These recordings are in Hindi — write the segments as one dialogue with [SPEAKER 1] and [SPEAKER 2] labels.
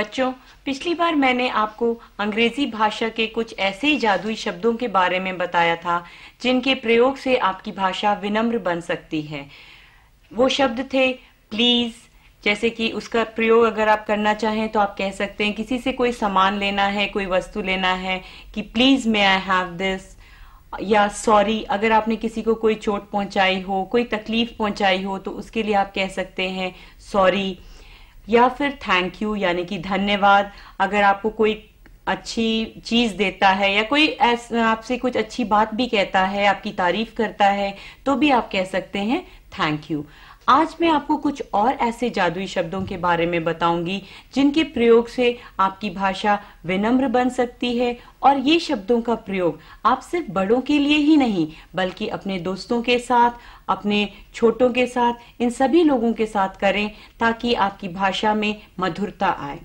[SPEAKER 1] बच्चों पिछली बार मैंने आपको अंग्रेजी भाषा के कुछ ऐसे ही जादुई शब्दों के बारे में बताया था जिनके प्रयोग से आपकी भाषा विनम्र बन सकती है वो शब्द थे प्लीज जैसे कि उसका प्रयोग अगर आप करना चाहें तो आप कह सकते हैं किसी से कोई सामान लेना है कोई वस्तु लेना है कि please may I have this या सॉरी अगर आपने किसी को कोई चोट पहुंचाई हो कोई तकलीफ पहुंचाई हो तो उसके लिए आप कह सकते हैं सॉरी या फिर थैंक यू यानी कि धन्यवाद अगर आपको कोई अच्छी चीज देता है या कोई आपसे कुछ अच्छी बात भी कहता है आपकी तारीफ करता है तो भी आप कह सकते हैं थैंक यू आज मैं आपको कुछ और ऐसे जादुई शब्दों के बारे में बताऊंगी जिनके प्रयोग से आपकी भाषा विनम्र बन सकती है और ये शब्दों का प्रयोग आप सिर्फ बड़ों के लिए ही नहीं बल्कि अपने दोस्तों के साथ अपने छोटों के साथ इन सभी लोगों के साथ करें ताकि आपकी भाषा में मधुरता आए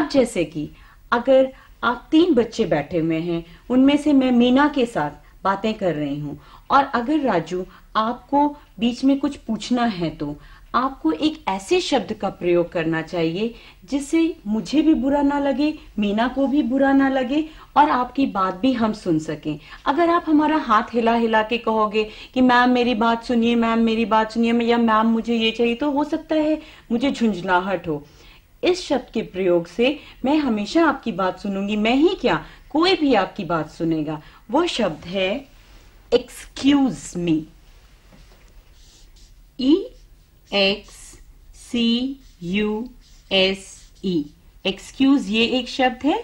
[SPEAKER 1] अब जैसे कि अगर आप तीन बच्चे बैठे हुए हैं उनमें से मैं मीना के साथ बातें कर रही हूँ और अगर राजू आपको बीच में कुछ पूछना है तो आपको एक ऐसे शब्द का प्रयोग करना चाहिए जिससे मुझे भी बुरा ना लगे मीना को भी बुरा ना लगे और आपकी बात भी हम सुन सकें अगर आप हमारा हाथ हिला हिला के कहोगे कि मैम मेरी बात सुनिए मैम मेरी बात सुनिए या मैम मुझे ये चाहिए तो हो सकता है मुझे झुंझलाहट हो इस शब्द के प्रयोग से मैं हमेशा आपकी बात सुनूंगी मैं ही क्या कोई भी आपकी बात सुनेगा वो शब्द है excuse me E X C U S E excuse ये एक शब्द है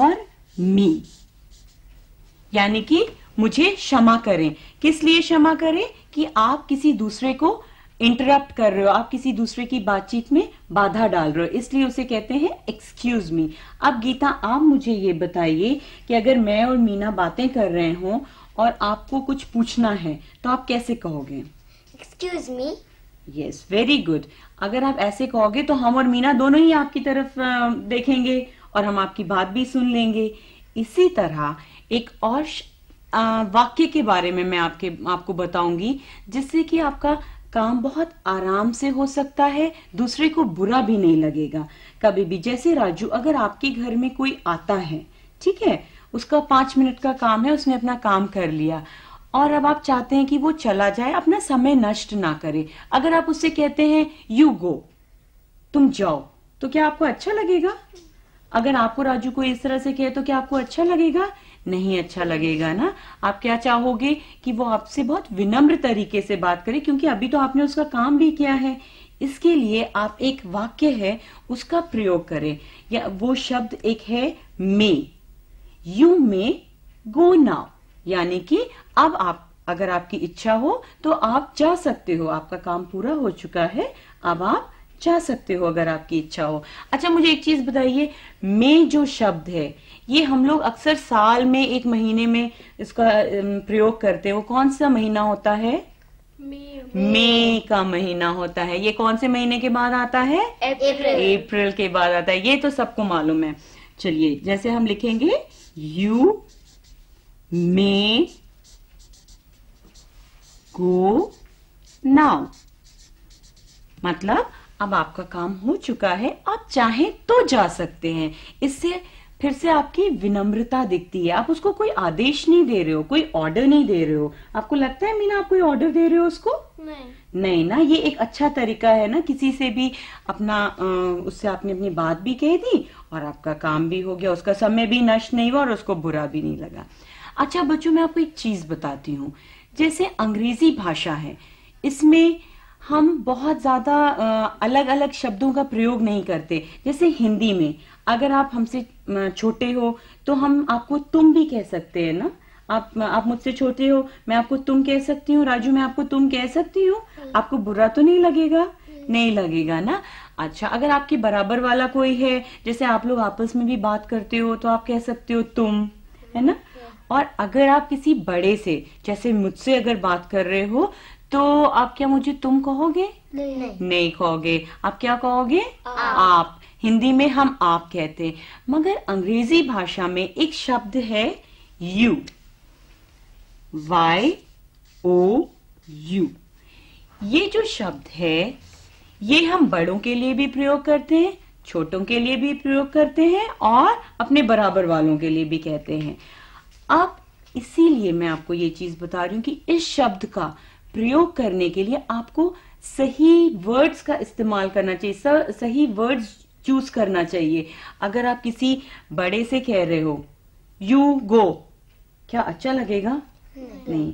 [SPEAKER 1] और मी यानी कि मुझे क्षमा करें किस लिए क्षमा करें कि आप किसी दूसरे को इंटरप्ट कर रहे हो आप किसी दूसरे की बातचीत में बाधा डाल रहे हो इसलिए उसे कहते हैं एक्सक्यूज मी अब गीता आप मुझे ये बताइए कि अगर मैं और मीना बातें कर रहे हों और आपको कुछ पूछना है तो आप कैसे कहोगे excuse me yes very good अगर आप ऐसे कहोगे तो हम और मीना दोनों ही आपकी तरफ देखेंगे और हम आपकी बात भी सुन लेंगे इसी तरह एक और वाक्य के बारे में मैं आपके आपको बताऊंगी जिससे कि आपका काम बहुत आराम से हो सकता है दूसरे को बुरा भी नहीं लगेगा कभी भी जैसे राजू अगर आपके घर में कोई आता है ठीक है उसका पांच मिनट का काम है उसने अपना काम कर लिया और अब आप चाहते हैं कि वो चला जाए अपना समय नष्ट ना करे अगर आप उससे कहते हैं यू गो तुम जाओ तो क्या आपको अच्छा लगेगा अगर आपको राजू को इस तरह से कहे तो क्या आपको अच्छा लगेगा नहीं अच्छा लगेगा ना आप क्या चाहोगे कि वो आपसे बहुत विनम्र तरीके से बात करे क्योंकि अभी तो आपने उसका काम भी किया है इसके लिए आप एक वाक्य है उसका प्रयोग करें या वो शब्द एक है may you may go now यानी कि अब आप अगर आपकी इच्छा हो तो आप जा सकते हो आपका काम पूरा हो चुका है अब आप जा सकते हो अगर आपकी इच्छा हो अच्छा मुझे एक चीज बताइए मे जो शब्द है ये हम लोग अक्सर साल में एक महीने में इसका प्रयोग करते हैं वो कौन सा महीना होता है मई का महीना होता है ये कौन से महीने के बाद आता है अप्रैल अप्रैल के बाद आता है ये तो सबको मालूम है चलिए जैसे हम लिखेंगे यू मे गो नाउ मतलब अब आपका काम हो चुका है आप चाहें तो जा सकते हैं इससे फिर से आपकी विनम्रता दिखती है आप उसको कोई आदेश नहीं दे रहे हो कोई ऑर्डर नहीं दे रहे हो आपको लगता है मीना आप कोई ऑर्डर दे रहे हो उसको नहीं नहीं ना ये एक अच्छा तरीका है ना किसी से भी अपना उससे आपने अपनी बात भी कह दी और आपका काम भी हो गया उसका समय भी नष्ट नहीं हुआ और उसको बुरा भी नहीं लगा अच्छा बच्चों मैं आपको एक चीज बताती हूँ जैसे अंग्रेजी भाषा है इसमें हम बहुत ज़्यादा अलग अलग शब्दों का प्रयोग नहीं करते जैसे हिंदी में अगर आप हमसे छोटे हो तो हम आपको तुम भी कह सकते हैं ना आप आप मुझसे छोटे हो मैं आपको तुम कह सकती हूँ राजू मैं आपको तुम कह सकती हूँ हम्म। आपको बुरा तो नहीं लगेगा हम्म। नहीं लगेगा ना अच्छा अगर आपके बराबर वाला कोई है जैसे आप लोग आपस में भी बात करते हो तो आप कह सकते हो तुम है ना हम्म। और अगर आप किसी बड़े से जैसे मुझसे अगर बात कर रहे हो तो आप क्या मुझे तुम कहोगे नहीं नहीं, कहोगे आप क्या कहोगे आप, आप। हिंदी में हम आप कहते हैं मगर अंग्रेजी भाषा में एक शब्द है यू वाई ओ यू ये जो शब्द है ये हम बड़ों के लिए भी प्रयोग करते हैं छोटों के लिए भी प्रयोग करते हैं और अपने बराबर वालों के लिए भी कहते हैं अब इसीलिए मैं आपको ये चीज बता रही हूं कि इस शब्द का प्रयोग करने के लिए आपको सही वर्ड्स का इस्तेमाल करना चाहिए सर सही वर्ड्स चूज करना चाहिए अगर आप किसी बड़े से कह रहे हो यू गो क्या अच्छा लगेगा नहीं, नहीं।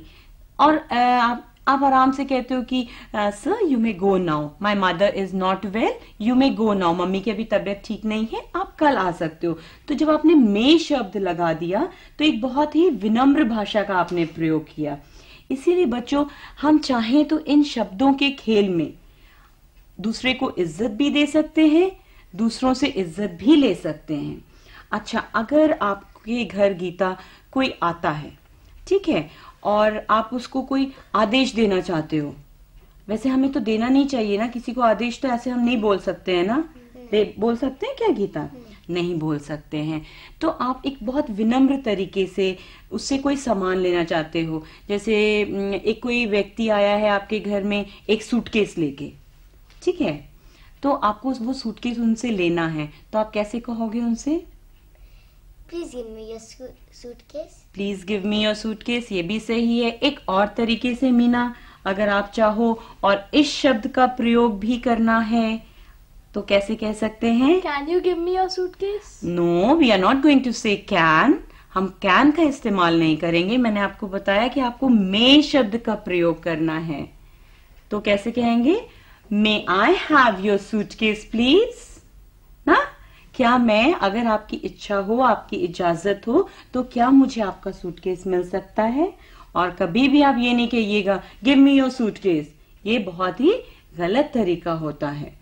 [SPEAKER 1] और आप आप आराम से कहते हो कि sir you may go now my mother is not well you may go now mummy की अभी तबीयत ठीक नहीं है आप कल आ सकते हो तो जब आपने मे शब्द लगा दिया तो एक बहुत ही विनम्र भाषा का आपने प्रयोग किया इसीलिए बच्चों हम चाहें तो इन शब्दों के खेल में दूसरे को इज्जत भी दे सकते हैं दूसरों से इज्जत भी ले सकते हैं अच्छा अगर आपके घर गीता कोई आता है ठीक है और आप उसको कोई आदेश देना चाहते हो वैसे हमें तो देना नहीं चाहिए ना किसी को आदेश तो ऐसे हम नहीं बोल सकते हैं ना बोल सकते हैं क्या गीता नहीं बोल सकते हैं तो आप एक बहुत विनम्र तरीके से उससे कोई सामान लेना चाहते हो जैसे एक कोई व्यक्ति आया है आपके घर में एक सूटकेस लेके ठीक है तो आपको वो सूटकेस उनसे लेना है तो आप कैसे कहोगे उनसे please give me your suitcase please give me your suitcase ये भी सही है एक और तरीके से मीना अगर आप चाहो और इस शब्द का प्रयोग भी करना है तो कैसे कह सकते हैं can you give me your suitcase no we are not going to say can हम कैन का इस्तेमाल नहीं करेंगे मैंने आपको बताया कि आपको मे शब्द का प्रयोग करना है तो कैसे कहेंगे may I have your suitcase please ना क्या मैं अगर आपकी इच्छा हो आपकी इजाजत हो तो क्या मुझे आपका सूटकेस मिल सकता है और कभी भी आप ये नहीं कहिएगा गिव मी योर सूटकेस ये बहुत ही गलत तरीका होता है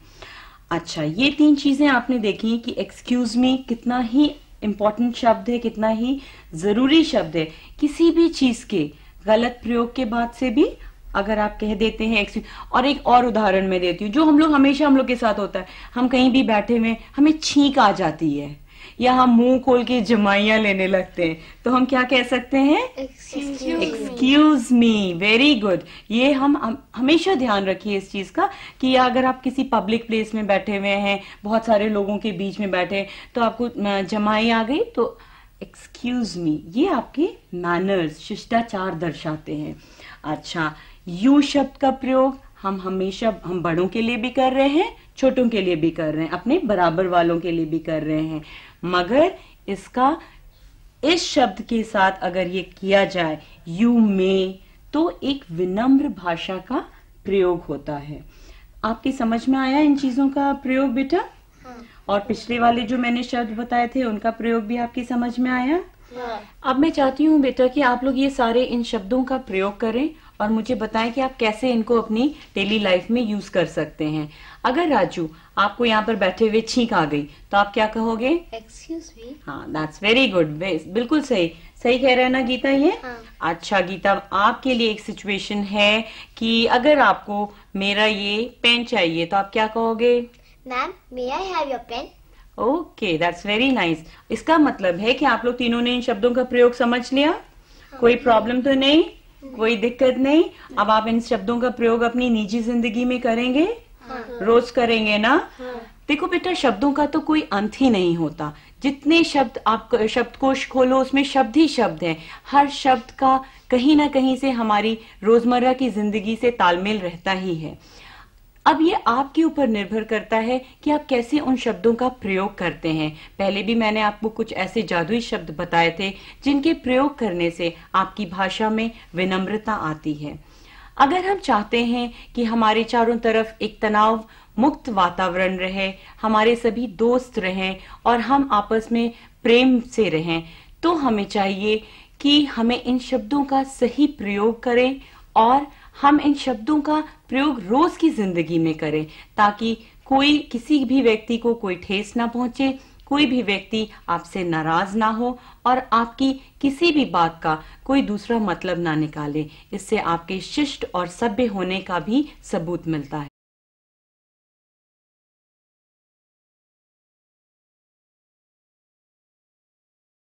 [SPEAKER 1] अच्छा ये तीन चीजें आपने देखी कि एक्सक्यूज मी कितना ही इम्पोर्टेंट शब्द है कितना ही जरूरी शब्द है किसी भी चीज के गलत प्रयोग के बाद से भी अगर आप कह देते हैं एक्सक्यूज और एक और उदाहरण मैं देती हूँ जो हम लोग हमेशा हम लोग के साथ होता है हम कहीं भी बैठे हुए हमें छींक आ जाती है या हम मुंह खोल के जमाइया लेने लगते हैं तो हम क्या कह सकते हैं एक्सक्यूज मी वेरी गुड ये हम हमेशा ध्यान रखिए इस चीज का कि अगर आप किसी पब्लिक प्लेस में बैठे हुए हैं बहुत सारे लोगों के बीच में बैठे तो आपको जमाई आ गई तो एक्सक्यूज मी ये आपके मैनर्स शिष्टाचार दर्शाते हैं अच्छा यू शब्द का प्रयोग हम हमेशा हम बड़ों के लिए भी कर रहे हैं छोटों के लिए भी कर रहे हैं अपने बराबर वालों के लिए भी कर रहे हैं मगर इसका इस शब्द के साथ अगर ये किया जाए यू मे तो एक विनम्र भाषा का प्रयोग होता है आपकी समझ में आया इन चीजों का प्रयोग बेटा हाँ। और पिछले वाले जो मैंने शब्द बताए थे उनका प्रयोग भी आपकी समझ में आया हाँ। अब मैं चाहती हूँ बेटा कि आप लोग ये सारे इन शब्दों का प्रयोग करें और मुझे बताएं कि आप कैसे इनको अपनी डेली लाइफ में यूज कर सकते हैं अगर राजू आपको यहाँ पर बैठे हुए छींक आ गई तो आप क्या कहोगे एक्सक्यूज मी हाँ दैट्स वेरी गुड बिल्कुल सही सही कह रहे हैं ना गीता ये हाँ. अच्छा गीता आपके लिए एक सिचुएशन है कि अगर आपको मेरा ये पेन चाहिए तो आप क्या कहोगे ma'am may I have your pen okay that's very nice इसका मतलब है कि आप लोग तीनों ने इन शब्दों का प्रयोग समझ लिया कोई प्रॉब्लम तो नहीं कोई दिक्कत नहीं अब आप इन शब्दों का प्रयोग अपनी निजी जिंदगी में करेंगे रोज करेंगे ना देखो बेटा शब्दों का तो कोई अंत ही नहीं होता जितने शब्द आप शब्द कोश खोलो उसमें शब्द ही शब्द है हर शब्द का कहीं ना कहीं से हमारी रोजमर्रा की जिंदगी से तालमेल रहता ही है अब ये आपके ऊपर निर्भर करता है कि आप कैसे उन शब्दों का प्रयोग करते हैं पहले भी मैंने आपको कुछ ऐसे जादुई शब्द बताए थे जिनके प्रयोग करने से आपकी भाषा में विनम्रता आती है अगर हम चाहते हैं कि हमारे चारों तरफ एक तनाव मुक्त वातावरण रहे हमारे सभी दोस्त रहें और हम आपस में प्रेम से रहें तो हमें चाहिए कि हमें इन शब्दों का सही प्रयोग करें और हम इन शब्दों का प्रयोग रोज की जिंदगी में करें ताकि कोई किसी भी व्यक्ति को कोई ठेस ना पहुंचे कोई भी व्यक्ति आपसे नाराज ना हो और आपकी किसी भी बात का कोई दूसरा मतलब ना निकाले इससे आपके शिष्ट और सभ्य होने का भी सबूत मिलता है